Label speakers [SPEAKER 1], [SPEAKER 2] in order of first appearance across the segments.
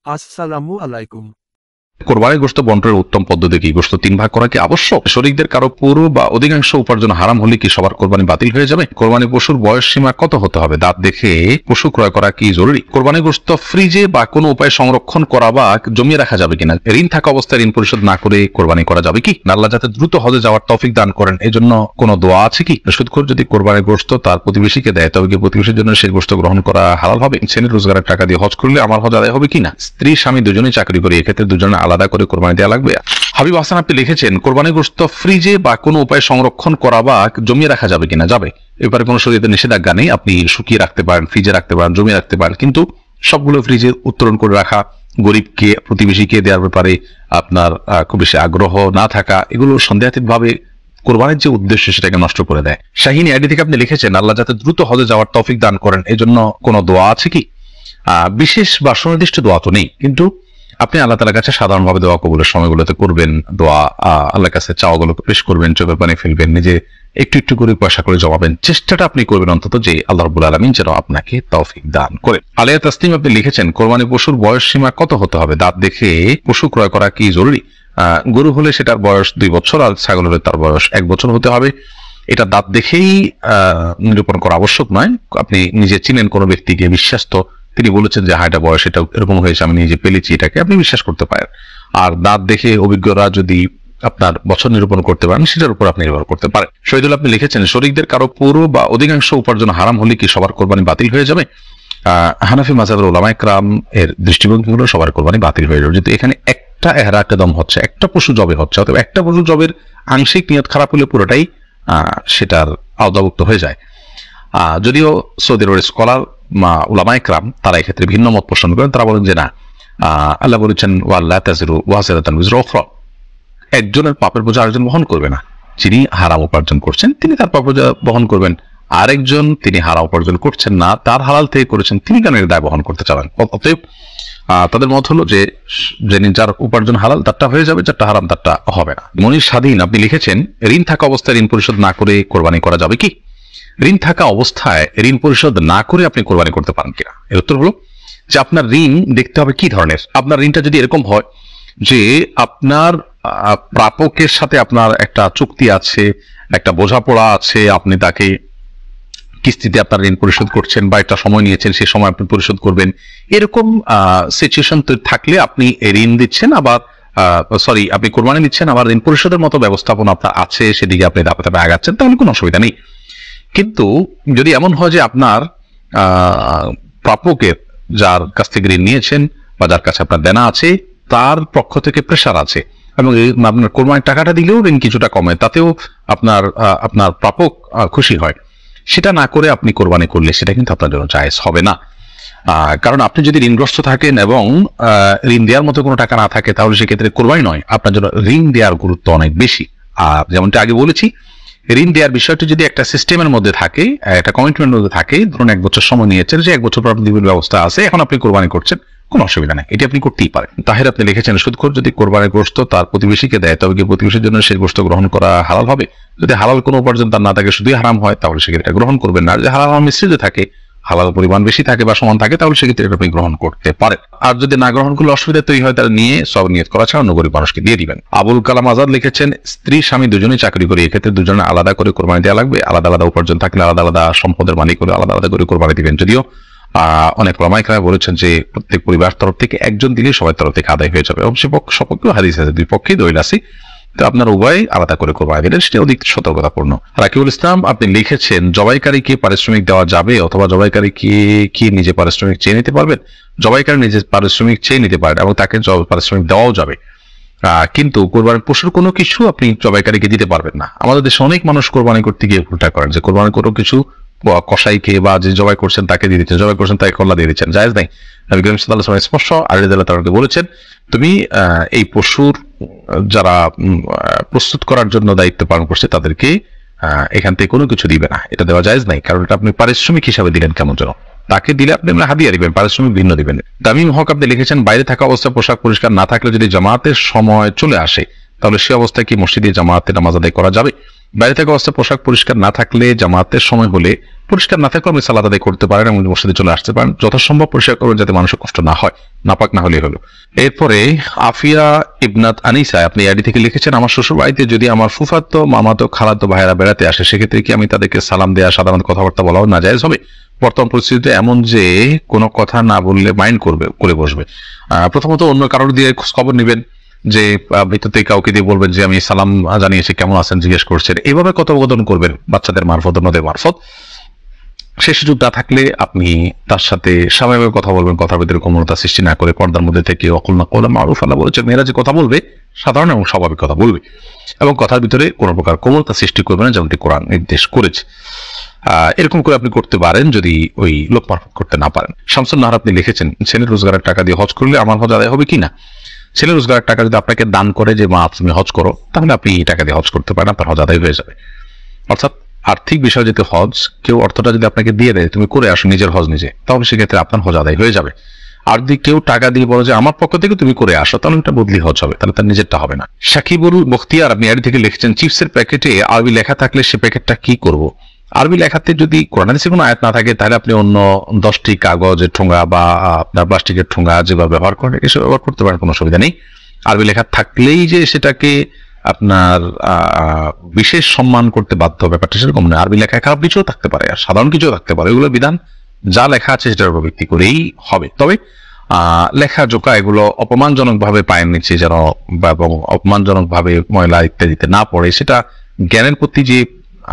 [SPEAKER 1] Assalamualaikum. কোরবানি গোস্ত বন্টনের উত্তম পদ্ধতি কি গোস্ত তিন ভাগ করা কি আবশ্যক শরিকদের কারো পুরো বা অধিকাংশ উপার্জন হারাম হলে কি সবার কোরবানি বাতিল হয়ে যাবে কোরবানি পশুর বয়স সীমা কত হতে হবে দাঁত দেখে পশু ক্রয় করা কি জরুরি কোরবানি গোস্ত ফ্রিজে বা কোনো উপায়ে সংরক্ষণ করা বা জমিয়ে রাখা যাবে কিনা ঋণ থাকা অবস্থায় ঋণ পরিশোধ না করে কোরবানি করা যাবে কি নাল্লা যাতে দ্রুত হজে যাওয়ার তফিক দান করেন এই জন্য কোনো দোয়া আছে কি সুদখোর যদি কোরবানি গোস্ত তার প্রতিবেশীকে দেয় তবে কি প্রতিবেশীর জন্য সেই গোস্ত গ্রহণ করা হালাল হবে ছেলে রোজগারের টাকা দিয়ে হজ করলে আমার হজ আদায় হবে কিনা স্ত্রী স্বামী দুজনেই চাকরি করে এক্ষেত্রে দুজনে আলাদা করে কোরবানি দেওয়া লাগবে হাবিব হাসান আপনি লিখেছেন কোরবানি গোস্ত ফ্রিজে বা কোনো উপায় সংরক্ষণ করা বা জমিয়ে রাখা যাবে কিনা যাবে এবারে কোনো শরীরে নিষেধাজ্ঞা নেই আপনি শুকিয়ে রাখতে পারেন ফ্রিজে রাখতে পারেন জমিয়ে রাখতে পারেন কিন্তু সবগুলো ফ্রিজে উত্তোলন করে রাখা গরিবকে প্রতিবেশীকে দেওয়ার ব্যাপারে আপনার খুব বেশি আগ্রহ না থাকা এগুলো সন্দেহাতীতভাবে কোরবানির যে উদ্দেশ্য সেটাকে নষ্ট করে দেয় শাহিনী আইডি থেকে আপনি লিখেছেন আল্লাহ যাতে দ্রুত হজে যাওয়ার তফিক দান করেন এজন্য কোনো দোয়া আছে কি বিশেষ বা সুনির্দিষ্ট দোয়া তো নেই কিন্তু আপনি আল্লাহ তালার কাছে সাধারণভাবে দোয়া কবুলের সময়গুলোতে করবেন দোয়া আল্লাহর কাছে চাওয়াগুলোকে পেশ করবেন চোখের পানি ফেলবেন নিজে একটু একটু করে পয়সা করে জমাবেন চেষ্টাটা আপনি করবেন অন্তত যে আল্লাহ রবুল আলমিন যেন আপনাকে তৌফিক দান করে আলিয়া তাসলিম আপনি লিখেছেন কোরবানি পশুর বয়স সীমা কত হতে হবে দাঁত দেখে পশু ক্রয় করা কি জরুরি গরু হলে সেটার বয়স দুই বছর আর ছাগল হলে তার বয়স এক বছর হতে হবে এটা দাঁত দেখেই নিরূপণ করা আবশ্যক নয় আপনি নিজে চিনেন কোনো ব্যক্তিকে বিশ্বাস্ত তিনি বলেছেন যে হাঁটা বয়স এটা এরকম হয়েছে আমি নিজে পেলেছি এটাকে আপনি বিশ্বাস করতে পারেন আর দাঁত দেখে অভিজ্ঞরা যদি আপনার বছর নিরূপণ করতে পারেন সেটার উপর আপনি নির্ভর করতে পারেন শহীদুল আপনি লিখেছেন শরিকদের কারো পুরো বা অধিকাংশ উপার্জন হারাম হলে কি সবার কোরবানি বাতিল হয়ে যাবে হানাফি মাজাবের ওলামা ক্রাম এর দৃষ্টিভঙ্গি হলো সবার কোরবানি বাতিল হয়ে যাবে যেহেতু এখানে একটা এহরা একদম হচ্ছে একটা পশু জবে হচ্ছে অথবা একটা পশু জবের আংশিক নিয়ত খারাপ হলে পুরোটাই সেটার আওতাভুক্ত হয়ে যায় যদিও সৌদি আরবের স্কলার উলামায় ক্রাম তারা এক্ষেত্রে ভিন্ন মত পোষণ করেন তারা বলেন যে না আল্লাহ বলেছেন ওয়াল্লাহ তাজরু ওয়াসেরাতান একজনের পাপের বোঝা আরেকজন বহন করবে না যিনি হারাম উপার্জন করছেন তিনি তার পাপের বোঝা বহন করবেন আরেকজন তিনি হারা উপার্জন করছেন না তার হালাল থেকে করেছেন তিনি কেন এর দায় বহন করতে চান অতএব তাদের মত হলো যে যিনি যার উপার্জন হালাল তারটা হয়ে যাবে যারটা হারাম তারটা হবে না মনির স্বাধীন আপনি লিখেছেন ঋণ থাকা অবস্থায় ঋণ পরিশোধ না করে কোরবানি করা যাবে কি ঋণ থাকা অবস্থায় ঋণ পরিশোধ না করে আপনি কোরবানি করতে পারেন কিনা এর উত্তর হলো যে আপনার ঋণ দেখতে হবে কি ধরনের আপনার ঋণটা যদি এরকম হয় যে আপনার প্রাপকের সাথে আপনার একটা চুক্তি আছে একটা বোঝাপড়া আছে আপনি তাকে কিস্তিতে আপনার ঋণ পরিশোধ করছেন বা একটা সময় নিয়েছেন সে সময় আপনি পরিশোধ করবেন এরকম সিচুয়েশন থাকলে আপনি ঋণ দিচ্ছেন আবার সরি আপনি কোরবানি দিচ্ছেন আবার ঋণ পরিশোধের মতো ব্যবস্থাপনা আপনার আছে সেদিকে আপনি দাপাতে আগাচ্ছেন তাহলে কোনো অসুবিধা নেই কিন্তু যদি এমন হয় যে আপনার প্রাপকের যার কাছ থেকে ঋণ নিয়েছেন বা যার কাছে আপনার দেনা আছে তার পক্ষ থেকে প্রেশার আছে এবং আপনার কোরবানির টাকাটা দিলেও ঋণ কিছুটা কমে তাতেও আপনার আপনার প্রাপক খুশি হয় সেটা না করে আপনি কোরবানি করলে সেটা কিন্তু আপনার জন্য জায়েজ হবে না কারণ আপনি যদি ঋণগ্রস্ত থাকেন এবং ঋণ দেওয়ার মতো কোনো টাকা না থাকে তাহলে সেক্ষেত্রে কোরবানি নয় আপনার জন্য ঋণ দেওয়ার গুরুত্ব অনেক বেশি আর যেমনটা আগে বলেছি ঋণ দেওয়ার বিষয়টি যদি একটা সিস্টেমের মধ্যে থাকে একটা কমিটমেন্টের মধ্যে থাকে ধরুন এক বছর সময় নিয়েছেন যে এক বছর পর আপনি ব্যবস্থা আছে এখন আপনি কোরবানি করছেন কোনো অসুবিধা নেই এটি আপনি করতেই পারেন তাহের আপনি লিখেছেন সুদখোর যদি কোরবানি গ্রস্ত তার প্রতিবেশীকে দেয় তবে কি প্রতিবেশীর জন্য সেই গোস্ত গ্রহণ করা হালাল হবে যদি হালাল কোনো উপার্জন তার না থাকে শুধুই হারাম হয় তাহলে সেক্ষেত্রে গ্রহণ করবেন না যদি হালাল মিশ্রিত থাকে হালাল পরিমাণ বেশি থাকে বা সমান থাকে তাহলে সেক্ষেত্রে এটা আপনি গ্রহণ করতে পারে আর যদি না গ্রহণ করলে অসুবিধা তৈরি হয় তাহলে নিয়ে সব নিয়ত করা ছাড়া অন্য গরিব মানুষকে দিয়ে দিবেন আবুল কালাম আজাদ লিখেছেন স্ত্রী স্বামী দুজনে চাকরি করে এক্ষেত্রে দুজনে আলাদা করে কোরবানি দেওয়া লাগবে আলাদা আলাদা উপার্জন থাকলে আলাদা আলাদা সম্পদের মানি করে আলাদা আলাদা করে কোরবানি দিবেন যদিও অনেক রমাইকরা বলেছেন যে প্রত্যেক পরিবার তরফ থেকে একজন দিলে সবাই তরফ থেকে আদায় হয়ে যাবে এবং সে সপক্ষেও হাদিস আছে দুই পক্ষেই দৈল আছে তো আপনার উভয় আলাদা করে করবো আগে সেটা অধিক সতর্কতাপূর্ণ রাকিবুল ইসলাম আপনি লিখেছেন জবাইকারী কি পারিশ্রমিক দেওয়া যাবে অথবা জবাইকারী কি কি নিজে পারিশ্রমিক চেয়ে নিতে পারবেন জবাইকারী নিজে পারিশ্রমিক চেয়ে নিতে পারেন এবং তাকে পারিশ্রমিক দেওয়াও যাবে কিন্তু কোরবানির পশুর কোনো কিছু আপনি জবাইকারীকে দিতে পারবেন না আমাদের দেশে অনেক মানুষ কোরবানি করতে গিয়ে উল্টা করেন যে কোরবানি কোনো কিছু কসাইকে বা যে জবাই করছেন তাকে দিয়ে দিচ্ছেন জবাই করছেন তাকে কল্লা দিয়ে দিচ্ছেন জায়জ নাই নবী করিম সাল্লাহ বলেছেন তুমি এই পশুর যারা প্রস্তুত করার জন্য দায়িত্ব পালন করছে তাদেরকে এখান থেকে কোনো কিছু দিবে না এটা দেওয়া নাই কারণ এটা আপনি পারিশ্রমিক হিসাবে দিলেন কেমন যেন তাকে দিলে আপনি আমরা মানে হাদিয়া দিবেন পারিশ্রমিক ভিন্ন দিবেন দামি মহক আপনি লিখেছেন বাইরে থাকা অবস্থায় পোশাক পরিষ্কার না থাকলে যদি জামাতের সময় চলে আসে তাহলে সে অবস্থায় কি মসজিদে জামাতে নামাজ আদায় করা যাবে বাইরে থেকে অবস্থা পোশাক পরিষ্কার না থাকলে জামাতের সময় হলে পরিষ্কার না থাকলে আপনি সালাদ আদায় করতে পারেন এবং মসজিদে চলে আসতে পারেন যথাসম্ভব পরিষ্কার করবেন যাতে মানুষের কষ্ট না হয় নাপাক না হলেই হলো এরপরে আফিয়া ইবনাত আনিসা আপনি আইডি থেকে লিখেছেন আমার শ্বশুর বাড়িতে যদি আমার ফুফাতো মামাতো খালাতো ভাইয়েরা বেড়াতে আসে সেক্ষেত্রে কি আমি তাদেরকে সালাম দেওয়া সাধারণ কথাবার্তা বলাও না যায় হবে বর্তমান পরিস্থিতিতে এমন যে কোনো কথা না বললে মাইন্ড করবে করে বসবে প্রথমত অন্য কারোর দিয়ে খবর নেবেন যে ভিতরতে কাউকে দিয়ে বলবেন যে আমি সালাম জানিয়েছি কেমন আছেন জিজ্ঞেস করছেন এভাবে কথোপকথন করবেন বাচ্চাদের মারফত অন্যদের মারফত সে সুযোগ না থাকলে আপনি তার সাথে স্বাভাবিক কথা বলবেন কথার ভিতরে কোমলতা সৃষ্টি না করে পর্দার মধ্যে থেকে অকুল না করলাম আরও ফালা বলেছে মেয়েরা যে কথা বলবে সাধারণ এবং স্বাভাবিক কথা বলবে এবং কথার ভিতরে কোনো প্রকার কোমলতা সৃষ্টি করবে না যেমনটি কোরআন নির্দেশ করেছে এরকম করে আপনি করতে পারেন যদি ওই লোক মারফত করতে না পারেন শামসুল নাহার আপনি লিখেছেন ছেলে রোজগারের টাকা দিয়ে হজ করলে আমার হজ আদায় হবে কি না ছেলে রোজগারের টাকা যদি আপনাকে দান করে যে মা তুমি হজ করো তাহলে আপনি এই টাকা দিয়ে হজ করতে পারেন আপনার হজ আদায় হয়ে যাবে অর্থাৎ আর্থিক বিষয় যেতে হজ কেউ অর্থটা যদি আপনাকে দিয়ে দেয় তুমি করে আসো নিজের হজ নিজে তাহলে সেক্ষেত্রে আপনার হজ আদায় হয়ে যাবে আর যদি কেউ টাকা দিয়ে বলো যে আমার পক্ষ থেকে তুমি করে আসো তাহলে এটা বদলি হজ হবে তাহলে তার নিজেরটা হবে না সাকিবুল বখতিয়ার আপনি আড়ি থেকে লিখছেন চিপসের প্যাকেটে আরবি লেখা থাকলে সে প্যাকেটটা কি করবো আরবি লেখাতে যদি কোরআনাদিসে কোনো আয়াত না থাকে তাহলে আপনি অন্য দশটি কাগজের ঠোঙা বা আপনার প্লাস্টিকের ঠোঙা যেভাবে ব্যবহার করেন এসব ব্যবহার করতে পারেন কোনো অসুবিধা নেই আরবি লেখা থাকলেই যে সেটাকে আপনার বিশেষ সম্মান করতে বাধ্য ব্যাপারটা সেরকম নয় আরবি লেখায় খারাপ কিছুও থাকতে পারে আর সাধারণ কিছুও থাকতে পারে এগুলো বিধান যা লেখা আছে সেটার উপর ভিত্তি করেই হবে তবে লেখা জোকা এগুলো অপমানজনকভাবে পায়ের নিচে যেন এবং অপমানজনকভাবে ময়লা ইত্যাদিতে না পড়ে সেটা জ্ঞানের প্রতি যে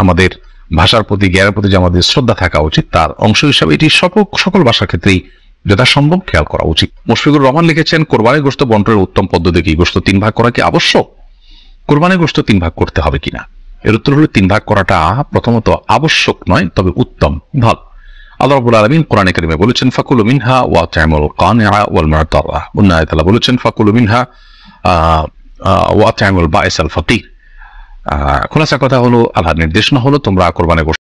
[SPEAKER 1] আমাদের ভাষার প্রতি জ্ঞানের প্রতি যে আমাদের শ্রদ্ধা থাকা উচিত তার অংশ হিসাবে এটি সকল সকল ভাষার ক্ষেত্রেই যথাসম্ভব খেয়াল করা উচিত মুশফিকুর রহমান লিখেছেন কোরবানি গোস্ত বন্টনের উত্তম পদ্ধতি কি গোস্ত তিন ভাগ করা কি আবশ্যক কোরবানি গোস্ত তিন ভাগ করতে হবে কিনা এর উত্তর হলো তিন ভাগ করাটা প্রথমত আবশ্যক নয় তবে উত্তম ভালো আল্লাহ কোরআনে বলেছেন ফাকুল ওয়াল বলেছেন ফাকুল ওয়া বা খোলাসা কথা হলো আল্লাহর নির্দেশনা হলো তোমরা কোরবানে